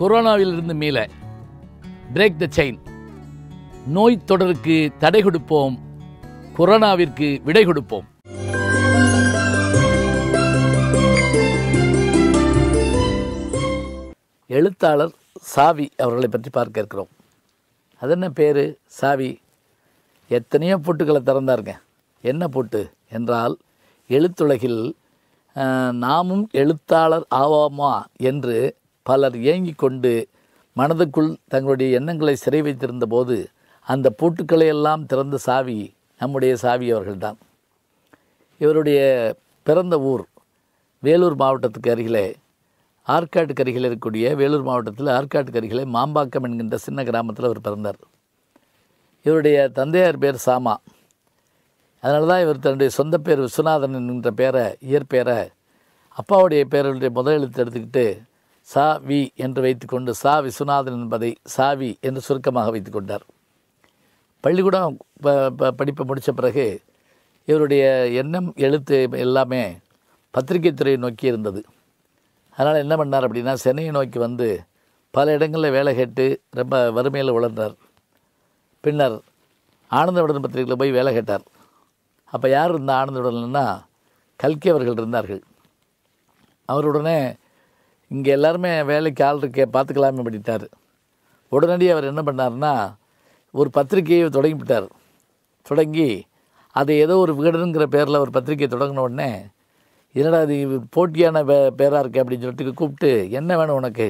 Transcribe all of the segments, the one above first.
கொரோனாவிலிருந்து மீள break the chain நோய் தொடருக்கு தடை கொடுப்போம் கொரோனாவிற்கு விடை கொடுப்போம் எழுத்தாளர் சாவி அவர்களை பற்றி பார்க்க இருக்கிறோம் அது என்ன பேர் சாவி எத்தனையோ பூட்டுக்களை திறந்தாருங்க என்ன பூட்டு என்றால் எழுத்துலகில் நாமும் எழுத்தாளர் ஆவோமா என்று பலர் இயங்கிக் கொண்டு மனதுக்குள் தங்களுடைய எண்ணங்களை சிறை வைத்திருந்த போது அந்த பூட்டுக்களை எல்லாம் திறந்த சாவி நம்முடைய சாவி அவர்கள்தான் இவருடைய பிறந்த ஊர் வேலூர் மாவட்டத்துக்கு அருகிலே ஆற்காட்டுக்கு அருகில் இருக்கக்கூடிய வேலூர் மாவட்டத்தில் ஆற்காட்டுக்கு அருகிலே மாம்பாக்கம் என்கின்ற சின்ன கிராமத்தில் அவர் பிறந்தார் இவருடைய தந்தையார் பேர் சாமா அதனால தான் இவர் தன்னுடைய சொந்த பேர் விஸ்வநாதன் என்கின்ற பேரை இயற்பெயரை அப்பாவுடைய பேருடைய முதல் எழுத்து எடுத்துக்கிட்டு சா வி என்று வைத்துக்கொண்டு சா விஸ்வநாதன் என்பதை சாவி என்று சுருக்கமாக வைத்துக்கொண்டார் பள்ளிக்கூடம் படிப்பை முடித்த பிறகு இவருடைய எண்ணம் எழுத்து எல்லாமே பத்திரிகை துறையை நோக்கி இருந்தது அதனால் என்ன பண்ணார் அப்படின்னா சென்னையை நோக்கி வந்து பல இடங்களில் வேலை கேட்டு ரொம்ப வறுமையில் உழந்தார் பின்னர் ஆனந்த விடன் பத்திரிகையில் போய் வேலை கேட்டார் அப்போ யார் இருந்தால் ஆனந்த விடல்னா கல்கி அவர்கள் இருந்தார்கள் அவருடனே இங்கே எல்லாருமே வேலைக்கு ஆள் இருக்க பார்த்துக்கலாமே பண்ணிட்டார் உடனடியாக அவர் என்ன பண்ணார்னா ஒரு பத்திரிகையை தொடங்கிவிட்டார் தொடங்கி அதை ஏதோ ஒரு விகடனுங்கிற பேரில் ஒரு பத்திரிகை தொடங்கின உடனே என்னடா அது போட்டியான பே பேராக இருக்குது அப்படின்னு சொல்லிட்டு கூப்பிட்டு என்ன வேணும் உனக்கு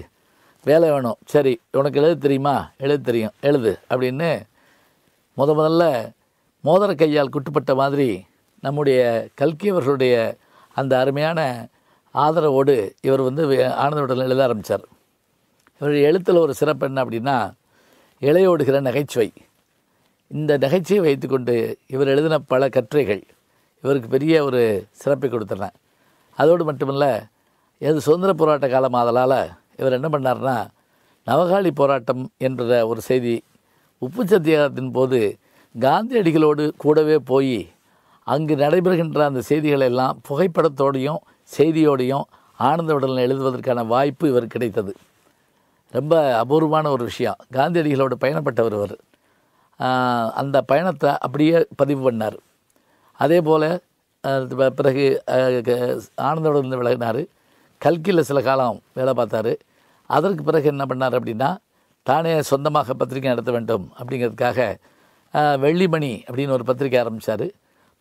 வேலை வேணும் சரி உனக்கு எழுது தெரியுமா எழுது தெரியும் எழுது அப்படின்னு முத முதல்ல மோதிர கையால் குட்டுப்பட்ட மாதிரி நம்முடைய கல்கி அவர்களுடைய அந்த அருமையான ஆதரவோடு இவர் வந்து ஆனந்த எழுத ஆரம்பித்தார் இவருடைய எழுத்தில் ஒரு சிறப்பு என்ன அப்படின்னா இளையோடுகிற நகைச்சுவை இந்த நகைச்சுவை வைத்துக்கொண்டு இவர் எழுதின பல கட்டுரைகள் இவருக்கு பெரிய ஒரு சிறப்பை கொடுத்தன அதோடு மட்டுமல்ல எது சுதந்திர போராட்ட காலம் ஆதலால் இவர் என்ன பண்ணார்னா நவகாளி போராட்டம் என்ற ஒரு செய்தி உப்பு சத்தியாகத்தின் போது காந்தியடிகளோடு கூடவே போய் அங்கு நடைபெறுகின்ற அந்த செய்திகளெல்லாம் எல்லாம் புகைப்படத்தோடையும் செய்தியோடையும் ஆனந்த உடலில் எழுதுவதற்கான வாய்ப்பு இவர் கிடைத்தது ரொம்ப அபூர்வமான ஒரு விஷயம் காந்தியடிகளோடு பயணப்பட்டவர் இவர் அந்த பயணத்தை அப்படியே பதிவு பண்ணார் அதே போல் பிறகு ஆனந்தோடு விலகினார் கல்கியில் சில காலம் வேலை பார்த்தார் அதற்கு பிறகு என்ன பண்ணார் அப்படின்னா தானே சொந்தமாக பத்திரிகை நடத்த வேண்டும் அப்படிங்கிறதுக்காக வெள்ளிமணி அப்படின்னு ஒரு பத்திரிக்கை ஆரம்பித்தார்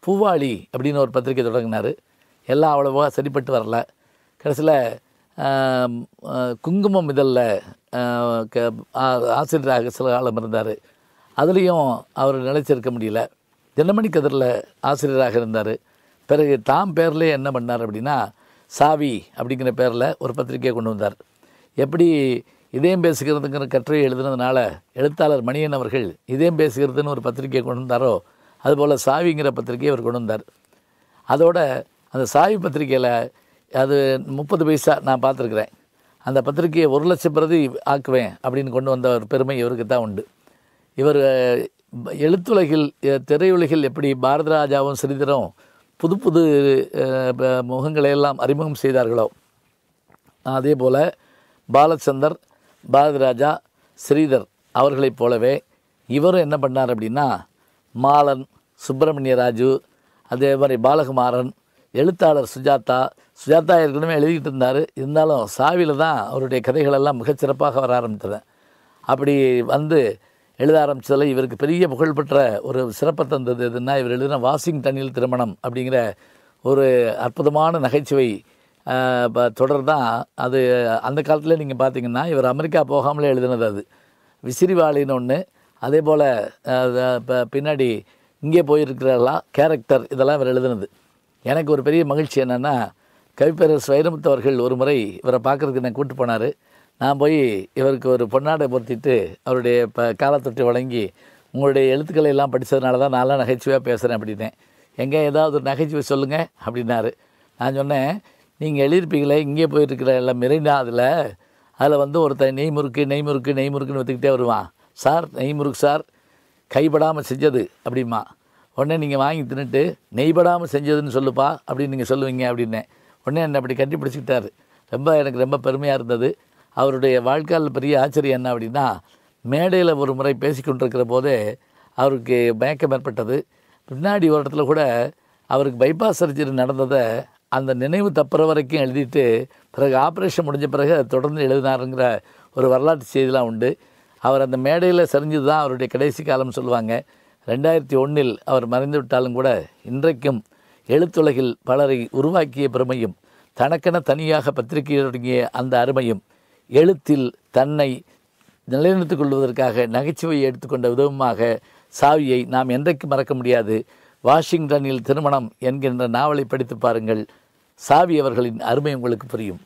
பூவாளி அப்படின்னு ஒரு பத்திரிக்கை தொடங்கினார் எல்லாம் அவ்வளோவா சரிப்பட்டு வரல கடைசியில் குங்குமம் இதழில் க ஆசிரியராக சில காலம் இருந்தார் அதுலேயும் அவர் நிலைச்சிருக்க முடியல தினமணி கதிரில் ஆசிரியராக இருந்தார் பிறகு தாம் பேர்லேயே என்ன பண்ணார் அப்படின்னா சாவி அப்படிங்கிற பேரில் ஒரு பத்திரிகையை கொண்டு வந்தார் எப்படி இதயம் பேசுகிறதுங்கிற கட்டுரையை எழுதுனதுனால எழுத்தாளர் மணியன் அவர்கள் இதயம் பேசுகிறதுன்னு ஒரு பத்திரிகையை கொண்டு வந்தாரோ அதுபோல் சாவிங்கிற பத்திரிகையை அவர் கொண்டு வந்தார் அதோட அந்த சாவி பத்திரிக்கையில் அது முப்பது பைசா நான் பார்த்துருக்குறேன் அந்த பத்திரிகையை ஒரு லட்சம் பிரதி ஆக்குவேன் அப்படின்னு கொண்டு வந்த ஒரு பெருமை இவருக்கு தான் உண்டு இவர் எழுத்துலகில் திரையுலகில் எப்படி ராஜாவும் ஸ்ரீதரும் புது புது முகங்களையெல்லாம் அறிமுகம் செய்தார்களோ அதே போல் பாலச்சந்தர் பாரதிராஜா ஸ்ரீதர் அவர்களைப் போலவே இவரும் என்ன பண்ணார் அப்படின்னா மாலன் சுப்பிரமணிய ராஜு அதே மாதிரி பாலகுமாரன் எழுத்தாளர் சுஜாதா சுஜாதா ஏற்கனவே எழுதிக்கிட்டு இருந்தார் இருந்தாலும் சாவியில் தான் அவருடைய கதைகளெல்லாம் மிகச்சிறப்பாக வர ஆரம்பித்தது அப்படி வந்து எழுத ஆரம்பித்ததில் இவருக்கு பெரிய புகழ்பெற்ற ஒரு சிறப்பை தந்தது எதுன்னா இவர் எழுதின வாஷிங்டனில் திருமணம் அப்படிங்கிற ஒரு அற்புதமான நகைச்சுவை தொடர் தான் அது அந்த காலத்தில் நீங்கள் பார்த்தீங்கன்னா இவர் அமெரிக்கா போகாமலே எழுதினது அது விசிறிவாளின்னு ஒன்று அதே போல் இப்போ பின்னாடி இங்கே போயிருக்கிறார்களா கேரக்டர் இதெல்லாம் இவர் எழுதினது எனக்கு ஒரு பெரிய மகிழ்ச்சி என்னென்னா கவிப்பேரர் வைரமுத்து அவர்கள் ஒரு முறை இவரை பார்க்குறதுக்கு என்னை கூப்பிட்டு போனார் நான் போய் இவருக்கு ஒரு பொன்னாடை பொருத்திட்டு அவருடைய இப்போ காலத்தொட்டு வழங்கி உங்களுடைய எழுத்துக்களை எல்லாம் படித்ததுனால தான் நான்லாம் நகைச்சுவையாக பேசுகிறேன் அப்படின்னேன் எங்கே ஏதாவது ஒரு நகைச்சுவை சொல்லுங்கள் அப்படின்னாரு நான் சொன்னேன் நீங்கள் எழுதியிருப்பீங்களே இங்கே போயிருக்கிற எல்லாம் மிரிண்டா அதில் அதில் வந்து ஒருத்தன் நெய் முறுக்கு நெய் முறுக்கு நெய் முறுக்குன்னு விற்றுக்கிட்டே வருவான் சார் நெய் முறுக்கு சார் கைப்படாமல் செஞ்சது அப்படிமா உடனே நீங்கள் வாங்கி தின்னுட்டு நெய்படாமல் செஞ்சதுன்னு சொல்லுப்பா அப்படின்னு நீங்கள் சொல்லுவீங்க அப்படின்னே உடனே என்னை அப்படி கண்டுபிடிச்சிக்கிட்டார் ரொம்ப எனக்கு ரொம்ப பெருமையாக இருந்தது அவருடைய வாழ்க்கையில் பெரிய ஆச்சரியம் என்ன அப்படின்னா மேடையில் ஒரு முறை பேசி கொண்டிருக்கிற போதே அவருக்கு மயக்கம் ஏற்பட்டது பின்னாடி ஒரு இடத்துல கூட அவருக்கு பைபாஸ் சர்ஜரி நடந்ததை அந்த நினைவு தப்புற வரைக்கும் எழுதிட்டு பிறகு ஆப்ரேஷன் முடிஞ்ச பிறகு தொடர்ந்து எழுதினாருங்கிற ஒரு வரலாற்று செய்திலாம் உண்டு அவர் அந்த மேடையில் சரிஞ்சது தான் அவருடைய கடைசி காலம்னு சொல்லுவாங்க ரெண்டாயிரத்தி ஒன்றில் அவர் மறைந்துவிட்டாலும் கூட இன்றைக்கும் எழுத்துலகில் பலரை உருவாக்கிய பெருமையும் தனக்கென தனியாக பத்திரிகை தொடங்கிய அந்த அருமையும் எழுத்தில் தன்னை நிலைநிறுத்திக் கொள்வதற்காக நகைச்சுவையை எடுத்துக்கொண்ட விதமாக சாவியை நாம் என்றைக்கு மறக்க முடியாது வாஷிங்டனில் திருமணம் என்கின்ற நாவலை படித்து பாருங்கள் சாவி அவர்களின் அருமை உங்களுக்கு புரியும்